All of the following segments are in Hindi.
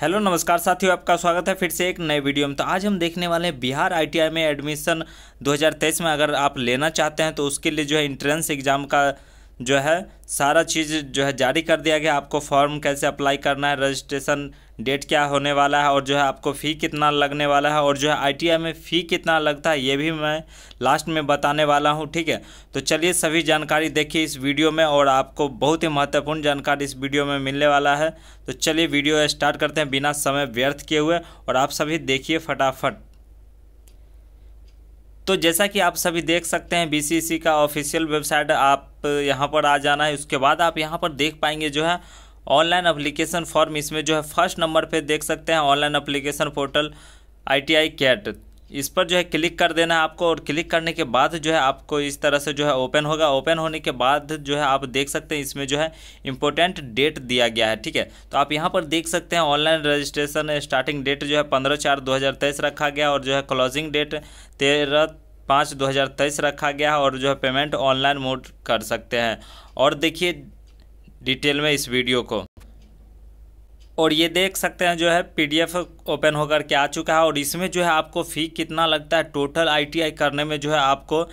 हेलो नमस्कार साथियों आपका स्वागत है फिर से एक नए वीडियो में तो आज हम देखने वाले हैं बिहार आईटीआई में एडमिशन 2023 में अगर आप लेना चाहते हैं तो उसके लिए जो है इंट्रेंस एग्ज़ाम का जो है सारा चीज़ जो है जारी कर दिया गया आपको फॉर्म कैसे अप्लाई करना है रजिस्ट्रेशन डेट क्या होने वाला है और जो है आपको फ़ी कितना लगने वाला है और जो है आई में फ़ी कितना लगता है ये भी मैं लास्ट में बताने वाला हूँ ठीक है तो चलिए सभी जानकारी देखिए इस वीडियो में और आपको बहुत ही महत्वपूर्ण जानकारी इस वीडियो में मिलने वाला है तो चलिए वीडियो स्टार्ट करते हैं बिना समय व्यर्थ किए हुए और आप सभी देखिए फटाफट तो जैसा कि आप सभी देख सकते हैं बी का ऑफिशियल वेबसाइट आप यहाँ पर आ जाना है उसके बाद आप यहाँ पर देख पाएंगे जो है ऑनलाइन अप्लीकेशन फॉर्म इसमें जो है फर्स्ट नंबर पर देख सकते हैं online application portal I T I कैट इस पर जो है क्लिक कर देना है आपको और क्लिक करने के बाद जो है आपको इस तरह से जो है ओपन होगा ओपन होने के बाद जो है आप देख सकते हैं इसमें जो है इम्पोर्टेंट डेट दिया गया है ठीक है तो आप यहाँ पर देख सकते हैं ऑनलाइन रजिस्ट्रेशन स्टार्टिंग डेट जो है पंद्रह चार दो हज़ार तेईस रखा गया और जो है क्लोजिंग डेट तेरह पाँच दो हज़ार तेईस रखा गया है और जो है पेमेंट ऑनलाइन मोड कर सकते हैं और देखिए डिटेल में इस वीडियो को और ये देख सकते हैं जो है पीडीएफ ओपन होकर के आ चुका है और इसमें जो है आपको फ़ी कितना लगता है टोटल आईटीआई करने में जो है आपको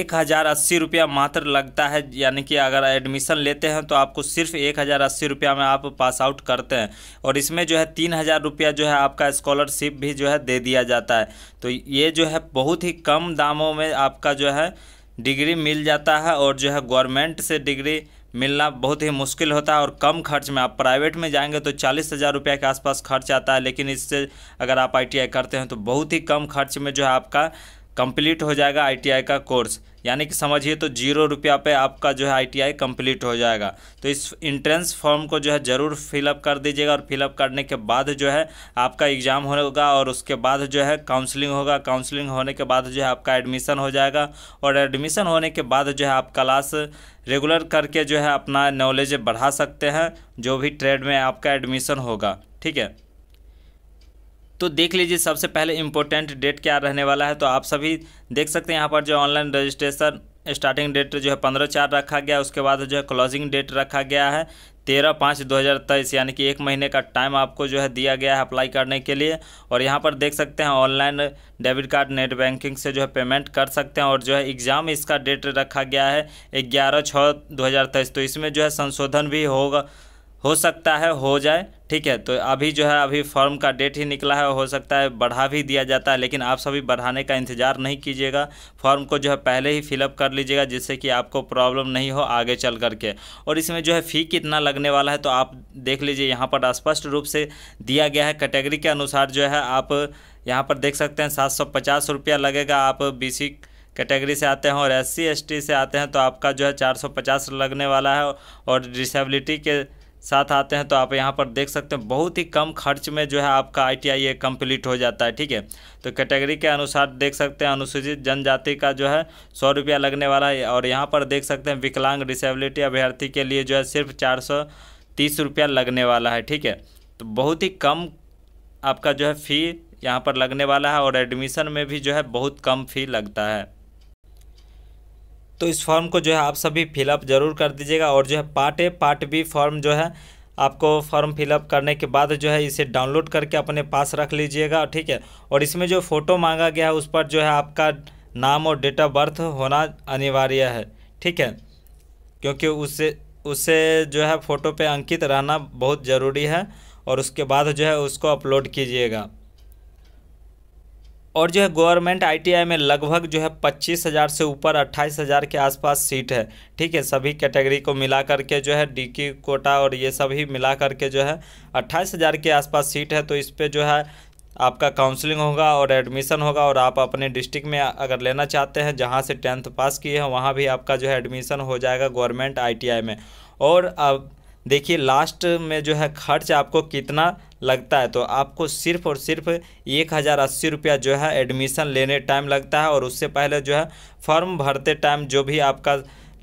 एक हज़ार अस्सी रुपया मात्र लगता है यानी कि अगर एडमिशन लेते हैं तो आपको सिर्फ एक हज़ार अस्सी रुपया में आप पास आउट करते हैं और इसमें जो है तीन हज़ार रुपया जो है आपका स्कॉलरशिप भी जो है दे दिया जाता है तो ये जो है बहुत ही कम दामों में आपका जो है डिग्री मिल जाता है और जो है गवर्नमेंट से डिग्री मिलना बहुत ही मुश्किल होता है और कम खर्च में आप प्राइवेट में जाएंगे तो चालीस हज़ार रुपये के आसपास खर्च आता है लेकिन इससे अगर आप आई करते हैं तो बहुत ही कम खर्च में जो है आपका कंप्लीट हो जाएगा आई का कोर्स यानी कि समझिए तो जीरो रुपया पे आपका जो है आईटीआई कंप्लीट हो जाएगा तो इस इंट्रेंस फॉर्म को जो है ज़रूर फिलअप कर दीजिएगा और फिलअप करने के बाद जो है आपका एग्ज़ाम होगा और उसके बाद जो है काउंसलिंग होगा काउंसलिंग होने के बाद जो है आपका एडमिशन हो जाएगा और एडमिशन होने के बाद जो है आप क्लास रेगुलर करके जो है अपना नॉलेज बढ़ा सकते हैं जो भी ट्रेड में आपका एडमिशन होगा ठीक है तो देख लीजिए सबसे पहले इम्पोर्टेंट डेट क्या रहने वाला है तो आप सभी देख सकते हैं यहाँ पर जो ऑनलाइन रजिस्ट्रेशन स्टार्टिंग डेट जो है पंद्रह चार रखा गया उसके बाद जो है क्लोजिंग डेट रखा गया है तेरह पाँच दो हज़ार तेईस यानी कि एक महीने का टाइम आपको जो है दिया गया है अप्लाई करने के लिए और यहाँ पर देख सकते हैं online debit card net banking से जो है पेमेंट कर सकते हैं और जो है एग्ज़ाम इसका डेट रखा गया है ग्यारह छः दो हज़ार तेईस तो इसमें जो है संशोधन भी होगा हो सकता है हो जाए ठीक है तो अभी जो है अभी फॉर्म का डेट ही निकला है हो सकता है बढ़ा भी दिया जाता है लेकिन आप सभी बढ़ाने का इंतज़ार नहीं कीजिएगा फॉर्म को जो है पहले ही फिलअप कर लीजिएगा जिससे कि आपको प्रॉब्लम नहीं हो आगे चल करके और इसमें जो है फ़ी कितना लगने वाला है तो आप देख लीजिए यहाँ पर स्पष्ट रूप से दिया गया है कैटेगरी के अनुसार जो है आप यहाँ पर देख सकते हैं सात सौ पचास रुपया लगेगा आप बी सी कैटेगरी से आते हैं और एस सी एस टी से आते हैं तो आपका जो है चार सौ पचास लगने वाला है और डिसेबिलिटी के साथ आते हैं तो आप यहाँ पर देख सकते हैं बहुत ही कम खर्च में जो है आपका आई ये कंप्लीट हो जाता है ठीक है तो कैटेगरी के अनुसार देख सकते हैं अनुसूचित जनजाति का जो है सौ रुपया लगने वाला है और यहाँ पर देख सकते हैं विकलांग डिसेबिलिटी अभ्यर्थी के लिए जो है सिर्फ चार सौ तीस रुपया लगने वाला है ठीक है तो बहुत ही कम आपका जो है फ़ी यहाँ पर लगने वाला है और एडमिशन में भी जो है बहुत कम फ़ी लगता है तो इस फॉर्म को जो है आप सभी फिलअप ज़रूर कर दीजिएगा और जो है part A part B form जो है आपको फॉर्म फिलअप करने के बाद जो है इसे डाउनलोड करके अपने पास रख लीजिएगा ठीक है और इसमें जो फ़ोटो मांगा गया है उस पर जो है आपका नाम और डेट ऑफ बर्थ होना अनिवार्य है ठीक है क्योंकि उससे उससे जो है फ़ोटो पे अंकित रहना बहुत ज़रूरी है और उसके बाद जो है उसको अपलोड कीजिएगा और जो है गवर्नमेंट आईटीआई में लगभग जो है पच्चीस हज़ार से ऊपर अट्ठाईस हज़ार के आसपास सीट है ठीक है सभी कैटेगरी को मिला करके जो है डीकी कोटा और ये सभी मिला करके जो है अट्ठाईस हज़ार के आसपास सीट है तो इस पर जो है आपका काउंसलिंग होगा और एडमिशन होगा और आप अपने डिस्ट्रिक्ट में अगर लेना चाहते हैं जहाँ से टेंथ पास किए हैं वहाँ भी आपका जो है एडमिशन हो जाएगा गवर्नमेंट आई में और अब देखिए लास्ट में जो है खर्च आपको कितना लगता है तो आपको सिर्फ और सिर्फ एक हज़ार अस्सी रुपया जो है एडमिशन लेने टाइम लगता है और उससे पहले जो है फॉर्म भरते टाइम जो भी आपका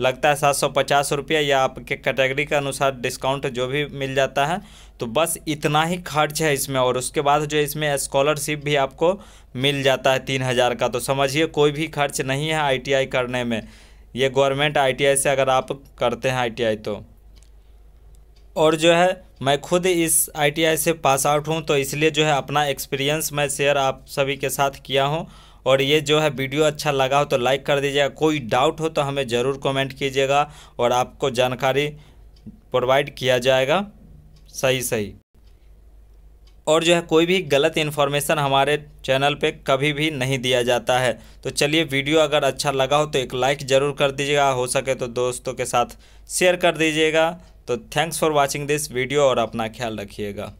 लगता है सात सौ पचास रुपया या आपके कैटेगरी के अनुसार डिस्काउंट जो भी मिल जाता है तो बस इतना ही खर्च है इसमें और उसके बाद जो इसमें स्कॉलरशिप भी आपको मिल जाता है तीन हज़ार का तो समझिए कोई भी खर्च नहीं है आईटीआई करने में ये गवर्नमेंट आईटीआई से अगर आप करते हैं आईटीआई तो और जो है मैं खुद इस आईटीआई से पास आउट हूँ तो इसलिए जो है अपना एक्सपीरियंस मैं शेयर आप सभी के साथ किया हूँ और ये जो है वीडियो अच्छा लगा हो तो लाइक कर दीजिएगा कोई डाउट हो तो हमें ज़रूर कमेंट कीजिएगा और आपको जानकारी प्रोवाइड किया जाएगा सही सही और जो है कोई भी गलत इन्फॉर्मेशन हमारे चैनल पे कभी भी नहीं दिया जाता है तो चलिए वीडियो अगर अच्छा लगा हो तो एक लाइक ज़रूर कर दीजिएगा हो सके तो दोस्तों के साथ शेयर कर दीजिएगा तो thanks for watching this video और अपना ख्याल रखिएगा